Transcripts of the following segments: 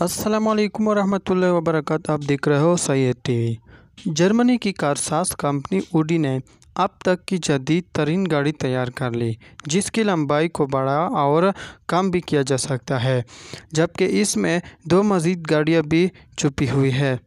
अस्सलाम वालेकुम रहमतुल्लाहि व आप देख रहे हो सैयद टीवी जर्मनी की कारसास कंपनी ओडी ने अब तक की जदीद तरीन गाड़ी तैयार कर ली जिसकी लंबाई को बढ़ा और कम भी किया जा सकता है जबकि इसमें दो मज़ीद गाड़ियाँ भी छुपी हुई है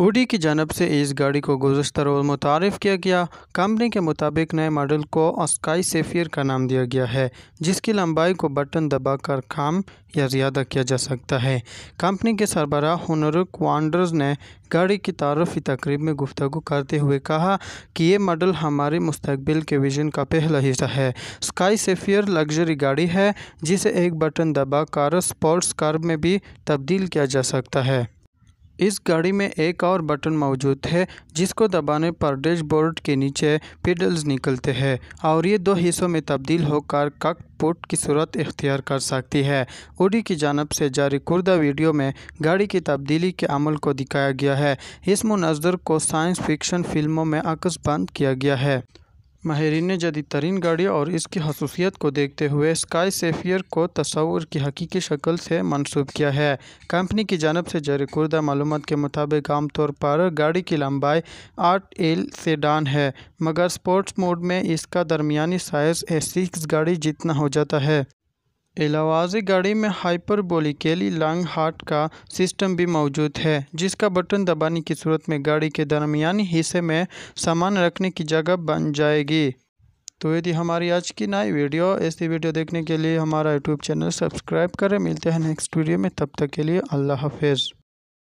ओडी की जानब से इस गाड़ी को गुजशत रोज़ मुतारफ़ किया गया कंपनी के मुताबिक नए मॉडल को अस्काई सेफियर का नाम दिया गया है जिसकी लंबाई को बटन दबाकर काम या ज़्यादा किया जा सकता है कंपनी के सरबरा हुनर वांडर्स ने गाड़ी की तारफ़ी तकरीब में गुफ्तु करते हुए कहा कि ये मॉडल हमारे मुस्तबिल के विजन का पहला हिस्सा है स्काई सेफियर लग्जरी गाड़ी है जिसे एक बटन दबा कर स्पोर्ट्स कार में भी तब्दील किया जा सकता है इस गाड़ी में एक और बटन मौजूद है जिसको दबाने पर डैशबोर्ड के नीचे पेडल्स निकलते हैं और ये दो हिस्सों में तब्दील होकर ककपुट की सूरत इख्तियार कर सकती है ओडी की जानब से जारी करदा वीडियो में गाड़ी की तब्दीली के अमल को दिखाया गया है इस मुनजर को साइंस फिक्शन फिल्मों में बंद किया गया है माहरीन ने तरीन गाड़ी और इसकी खसूसियत को देखते हुए स्काई सेफियर को तस्वर की हकीकी शक्ल से मनसूब किया है कंपनी की जानब से जारी करदा मालूम के मुताबिक आमतौर पर गाड़ी की लंबाई आठ एल से डान है मगर स्पोर्ट्स मोड में इसका दरमिया साइज़ ए सिक्स गाड़ी जितना हो जाता है एलावाजी गाड़ी में लिए लॉन्ग हार्ट का सिस्टम भी मौजूद है जिसका बटन दबाने की सूरत में गाड़ी के दरमियानी हिस्से में सामान रखने की जगह बन जाएगी तो यदि हमारी आज की नई वीडियो ऐसी वीडियो देखने के लिए हमारा यूट्यूब चैनल सब्सक्राइब करें मिलते हैं नेक्स्ट वीडियो में तब तक के लिए अल्लाह हाफिज़